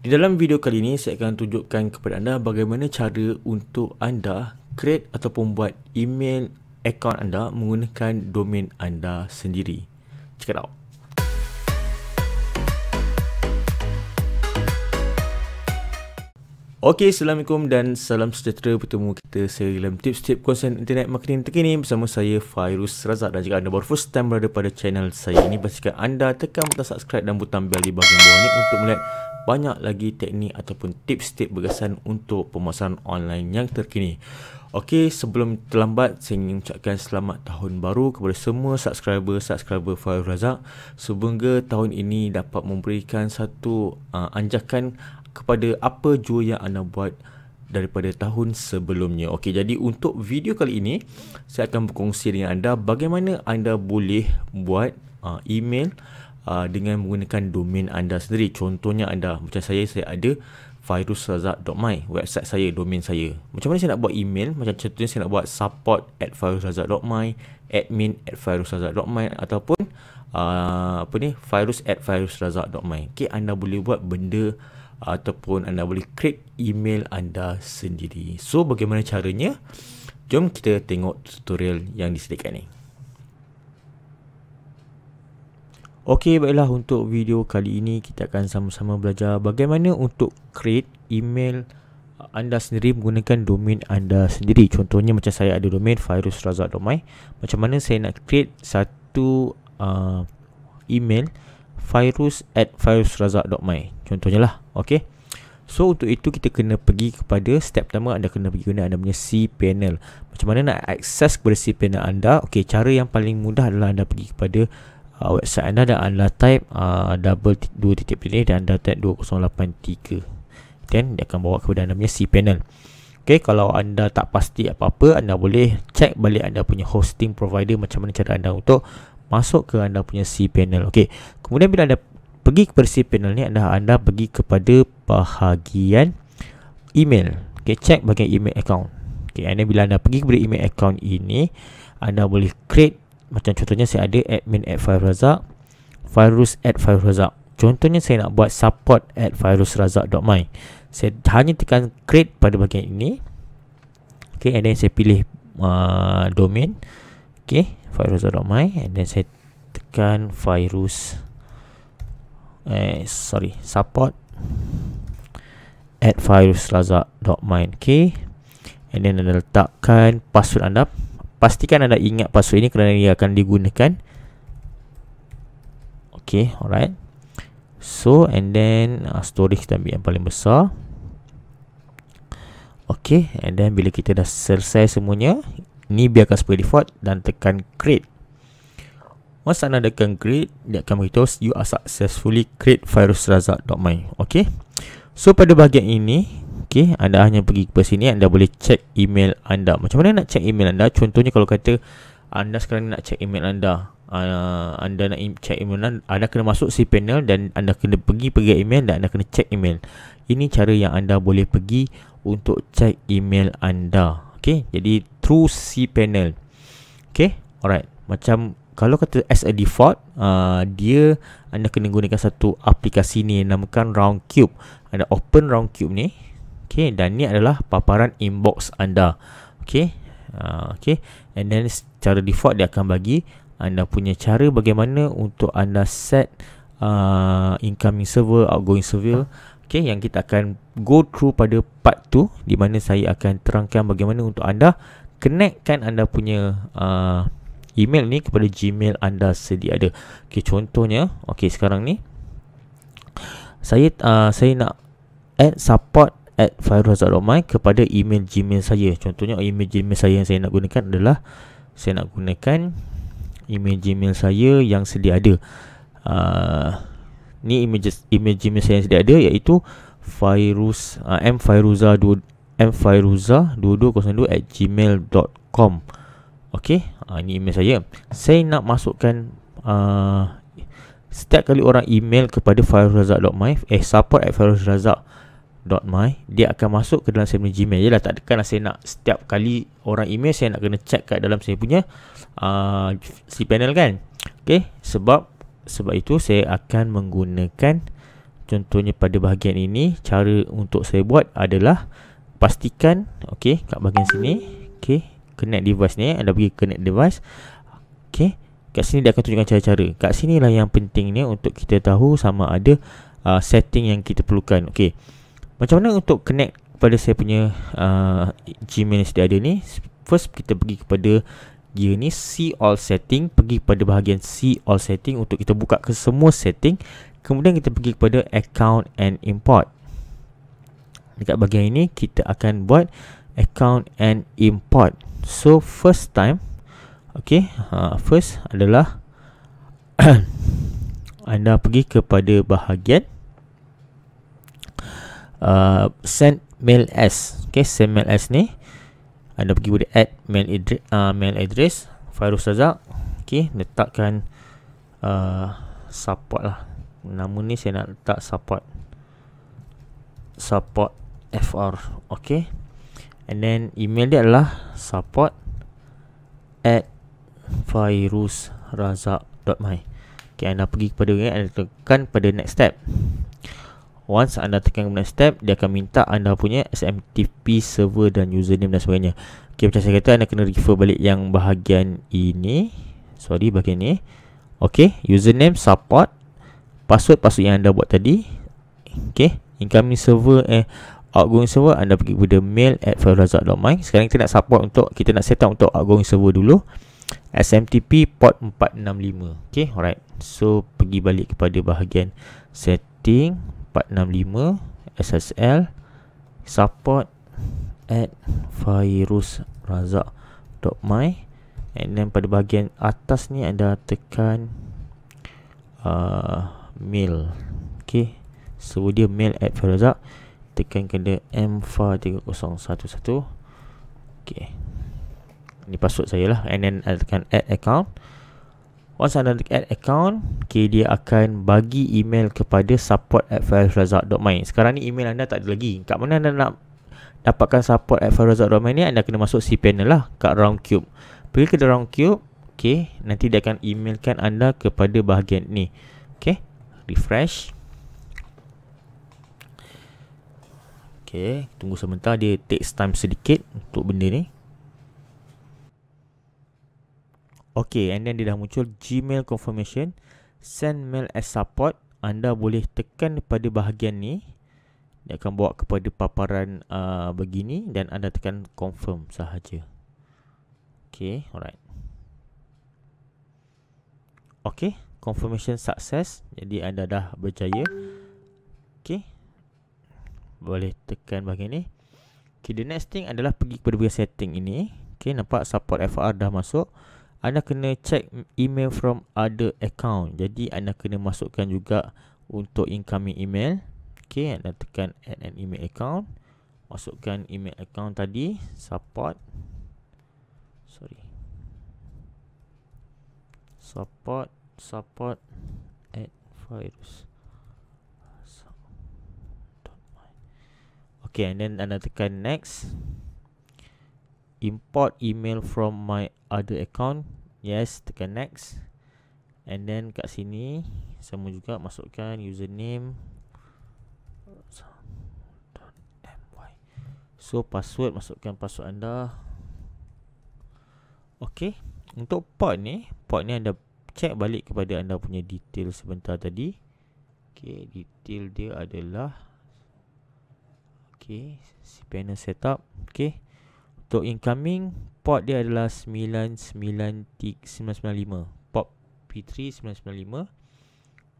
Di dalam video kali ini saya akan tunjukkan kepada anda bagaimana cara untuk anda create ataupun buat email account anda menggunakan domain anda sendiri. Check it out. Okey, Assalamualaikum dan salam sejahtera bertemu kita seri dalam tips-tips konsen internet marketing terkini bersama saya Fairuz Razak dan jika anda baru first time berada pada channel saya ini pastikan anda tekan butang subscribe dan butang bell di bahagian bawah ini untuk melihat banyak lagi teknik ataupun tips-tips berkesan untuk pemasaran online yang terkini. Okey, sebelum terlambat, saya ingin ucapkan selamat tahun baru kepada semua subscriber-subscriber Fahir Razak. Semoga tahun ini dapat memberikan satu uh, anjakan kepada apa jua yang anda buat daripada tahun sebelumnya. Okey, jadi untuk video kali ini, saya akan berkongsi dengan anda bagaimana anda boleh buat uh, email uh, dengan menggunakan domain anda sendiri. Contohnya anda, macam saya, saya ada viruslazat.my, website saya, domain saya. Macam mana saya nak buat email? Macam contohnya saya nak buat support at viruslazat.my, admin at viruslazat.my ataupun uh, apa ni, virus at viruslazat.my. Okey, anda boleh buat benda uh, ataupun anda boleh create email anda sendiri. So bagaimana caranya? Jom kita tengok tutorial yang disediakan ni. Okey, baiklah untuk video kali ini kita akan sama-sama belajar bagaimana untuk create email anda sendiri menggunakan domain anda sendiri. Contohnya macam saya ada domain virusrazak.my. Macam mana saya nak create satu uh, email virus at virusrazak.my Contohnya lah Okay So untuk itu kita kena pergi kepada step pertama anda kena pergi guna anda punya cPanel Macam mana nak akses kepada cPanel anda Okay cara yang paling mudah adalah anda pergi kepada uh, website anda dan anda type uh, double dua titik pilih dan anda type 2083 Then dia akan bawa kepada anda punya cPanel Okay, kalau anda tak pasti apa-apa, anda boleh check balik anda punya hosting provider macam mana cara anda untuk masuk ke anda punya c-panel, Okey. Kemudian bila anda pergi ke panel ni anda anda pergi kepada bahagian email. Okey, check bahagian email account. Okey, anda bila anda pergi kepada email account ini anda boleh create macam contohnya saya ada admin at firerazak virus at firerazak contohnya saya nak buat support at virusrazak.my saya hanya tekan create pada bahagian ini okey. and then saya pilih uh, domain okey firus.my and then saya tekan virus eh sorry support at firuslazak.my okay and then anda letakkan password anda pastikan anda ingat password ini kerana ia akan digunakan okay alright so and then uh, storage kita ambil yang paling besar okay and then bila kita dah selesai semuanya ni biarkan sebagai default dan tekan create once anda tekan create dia akan beritahu you are successfully create virusraza.my ok so pada bahagian ini ok anda hanya pergi ke sini anda boleh check email anda macam mana nak check email anda contohnya kalau kata anda sekarang nak check email anda Uh, anda nak check email anda kena masuk si panel dan anda kena pergi pergi email dan anda kena check email ini cara yang anda boleh pergi untuk check email anda ok jadi through panel, Okay, alright. Macam kalau kata as a default, uh, dia anda kena gunakan satu aplikasi ni yang namakan Round Cube. Anda open Round Cube ni. Okay, dan ni adalah paparan inbox anda. Okay, uh, okay. And then secara default dia akan bagi anda punya cara bagaimana untuk anda set uh, incoming server, outgoing server. Okay, yang kita akan go through pada part 2 di mana saya akan terangkan bagaimana untuk anda connectkan anda punya uh, email ni kepada Gmail anda sedia ada. Okey contohnya, okey sekarang ni saya uh, saya nak add support at firehouse.my kepada email Gmail saya. Contohnya email Gmail saya yang saya nak gunakan adalah saya nak gunakan email Gmail saya yang sedia ada. Uh, ni image image Gmail saya yang sedia ada iaitu virus uh, mfiruza mfairuza2202 at gmail.com ok uh, ini email saya saya nak masukkan uh, setiap kali orang email kepada fairuza.my eh support at fairuza.my dia akan masuk ke dalam saya punya gmail je lah takdekan lah saya nak setiap kali orang email saya nak kena check kat dalam saya punya uh, sleep panel kan ok sebab sebab itu saya akan menggunakan contohnya pada bahagian ini cara untuk saya buat adalah pastikan okey kat bahagian sini okey connect device ni anda pergi connect device okey kat sini dia akan tunjukkan cara-cara kat sinilah yang pentingnya untuk kita tahu sama ada uh, setting yang kita perlukan okey macam mana untuk connect pada saya punya uh, Gmail yang ada ni first kita pergi kepada gear ni see all setting pergi pada bahagian see all setting untuk kita buka ke semua setting kemudian kita pergi kepada account and import dekat bahagian ini kita akan buat account and import so first time okay uh, first adalah anda pergi kepada bahagian uh, send mail as okay send mail as ni anda pergi boleh add mail address uh, mail address virus azak okay letakkan uh, support lah Namun ni saya nak letak support support fr okay and then email dia adalah support at virusrazak.my okay anda pergi kepada dia anda tekan pada next step once anda tekan next step dia akan minta anda punya smtp server dan username dan sebagainya okay macam saya kata anda kena refer balik yang bahagian ini sorry bahagian ni okay username support password password yang anda buat tadi okay incoming server eh outgoing server anda pergi kepada mail at firewallrazak.my sekarang kita nak support untuk kita nak set up untuk outgoing server dulu SMTP port 465 ok alright so pergi balik kepada bahagian setting 465 SSL support at firewallrazak.my and then pada bahagian atas ni anda tekan uh, mail ok so dia mail at firewallrazak.my tekan kena M4 3011 ok ni password saya lah and then I tekan add account once anda tekan add account ok dia akan bagi email kepada support at firefrazak.my sekarang ni email anda tak ada lagi kat mana anda nak dapatkan support at firefrazak.my ni anda kena masuk cpanel lah kat Roundcube. cube pergi ke Roundcube. cube ok nanti dia akan emailkan anda kepada bahagian ni ok refresh Okay, tunggu sebentar dia takes time sedikit untuk benda ni. Okay, and then dia dah muncul Gmail confirmation. Send mail as support. Anda boleh tekan pada bahagian ni. Dia akan bawa kepada paparan uh, begini dan anda tekan confirm sahaja. Okay, alright. Okay, confirmation success. Jadi anda dah berjaya. Okay boleh tekan bahagian ni. Okay, the next thing adalah pergi kepada bahagian setting ini. Okay, nampak support FR dah masuk. Anda kena check email from other account. Jadi, anda kena masukkan juga untuk incoming email. Okay, anda tekan add an email account. Masukkan email account tadi. Support. Sorry. Support. Support. Add virus. Okay, and then anda tekan next. Import email from my other account. Yes, tekan next. And then kat sini, sama juga masukkan username. So, password, masukkan password anda. Okay, untuk port ni, port ni anda check balik kepada anda punya detail sebentar tadi. Okay, detail dia adalah Okey, si panel setup. Okey, untuk incoming port dia adalah 995 port P3 995.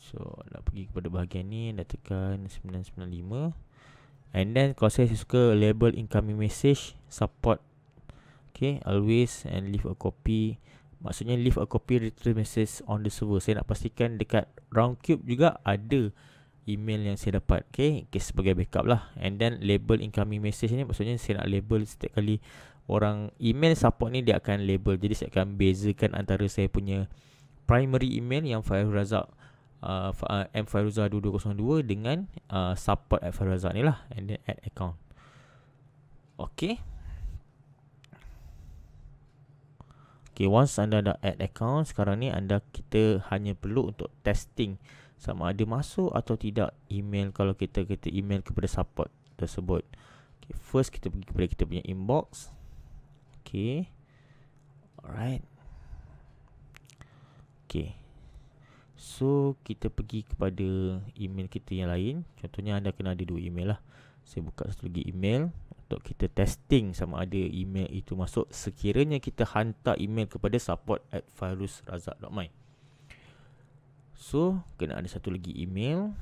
So nak pergi kepada bahagian ni, dah tekan 995. And then kalau saya suka label incoming message support. Okay, always and leave a copy. Maksudnya leave a copy return message on the server. Saya nak pastikan dekat round cube juga ada email yang saya dapat okay, okay sebagai backup lah and then label incoming message ni maksudnya saya nak label setiap kali orang email support ni dia akan label jadi saya akan bezakan antara saya punya primary email yang file Razak uh, uh mfairuza2202 dengan uh, support at file Fahirazak ni lah and then add account Okay Okay once anda dah add account Sekarang ni anda kita hanya perlu untuk testing sama ada masuk atau tidak email kalau kita kita email kepada support tersebut. Okay, first kita pergi kepada kita punya inbox. Okay. Alright. Okay. So kita pergi kepada email kita yang lain. Contohnya anda kena ada dua email lah. Saya buka satu lagi email untuk kita testing sama ada email itu masuk sekiranya kita hantar email kepada support at virusrazak.my. So kena ada satu lagi email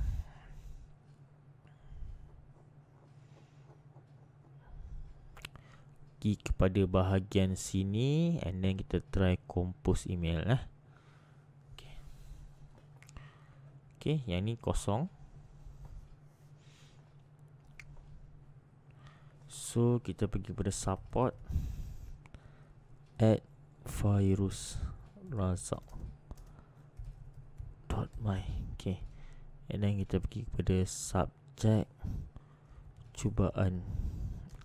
Pergi kepada bahagian sini And then kita try compose email lah Okay, yang ni kosong So kita pergi pada support Add virus Razak dot my okay and then kita pergi kepada subjek cubaan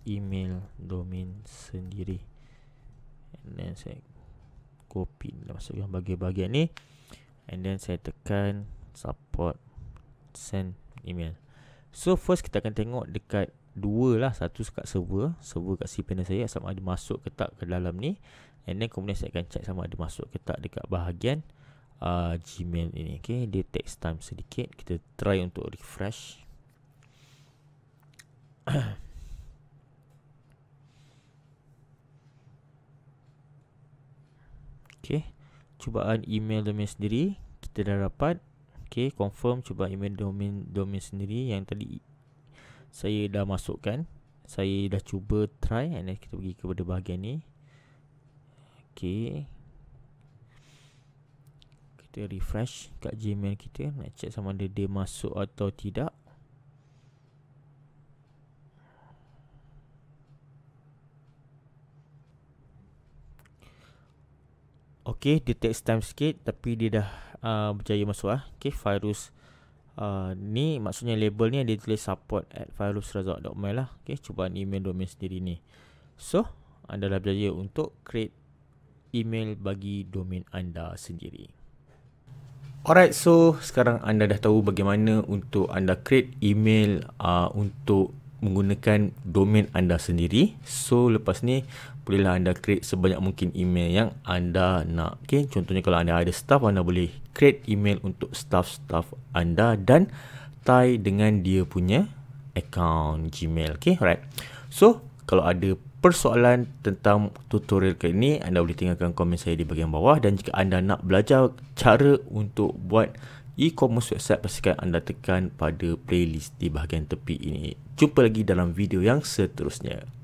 email domain sendiri and then saya copy dan masukkan bahagian-bahagian ni and then saya tekan support send email so first kita akan tengok dekat dua lah satu kat server server kat cPanel saya sama ada masuk ke tak ke dalam ni and then kemudian saya akan check sama ada masuk ke tak dekat bahagian uh, Gmail ini okay? Dia takes time sedikit Kita try untuk refresh Okay Cubaan email domain sendiri Kita dah dapat Okay confirm Cuba email domain domain sendiri Yang tadi Saya dah masukkan Saya dah cuba try And then kita pergi kepada bahagian ni Okay kita refresh kat gmail kita nak check sama ada dia masuk atau tidak ok dia takes time sikit tapi dia dah uh, berjaya masuk lah ok virus Uh, ni maksudnya label ni dia tulis support at virusresort.mail lah ok cubaan email domain sendiri ni so anda dah berjaya untuk create email bagi domain anda sendiri Alright, so sekarang anda dah tahu bagaimana untuk anda create email uh, untuk menggunakan domain anda sendiri. So, lepas ni bolehlah anda create sebanyak mungkin email yang anda nak. Okay, contohnya kalau anda ada staff, anda boleh create email untuk staff-staff anda dan tie dengan dia punya account Gmail. Okay, alright. So, kalau ada persoalan tentang tutorial kali ini anda boleh tinggalkan komen saya di bahagian bawah dan jika anda nak belajar cara untuk buat e-commerce website pastikan anda tekan pada playlist di bahagian tepi ini jumpa lagi dalam video yang seterusnya